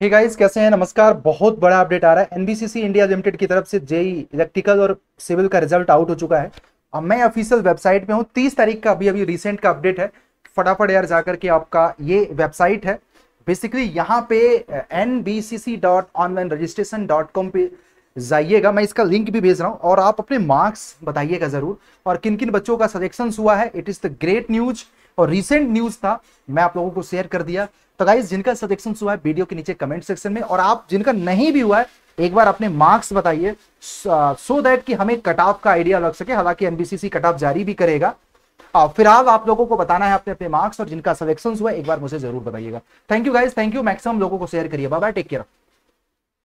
ठीक hey है कैसे हैं नमस्कार बहुत बड़ा अपडेट आ रहा है एनबीसीसी इंडिया लिमिटेड की तरफ से जेई इलेक्ट्रिकल e और सिविल का रिजल्ट आउट हो चुका है अब मैं ऑफिशियल वेबसाइट पे हूँ तीस तारीख का अभी अभी रिसेंट का अपडेट है फटाफट यार जाकर के आपका ये वेबसाइट है बेसिकली यहाँ पे N B C C dot online registration dot com पे जाइएगा मैं इसका लिंक भी भेज रहा हूँ और आप अपने मार्क्स बताइएगा जरूर और किन किन बच्चों का सलेक्शन हुआ है it is the great news और रिसेंट न्यूज था मैं आप लोगों को शेयर कर दिया तो गाइज जिनका सजेक्शन हुआ है वीडियो के नीचे कमेंट सेक्शन में और आप जिनका नहीं भी हुआ है एक बार अपने मार्क्स बताइए सो दैट कि हमें कट ऑफ का आइडिया लग सके हालांकि एनबीसीसी कट ऑफ जारी भी करेगा और फिलहाल आप लोगों को बताना है अपने अपने मार्क्स और जिनका सलेक्शन हुआ एक बार मुझे जरूर बताइएगा thank you guys thank you maximum लोगों को शेयर करिए बाय टेक केयर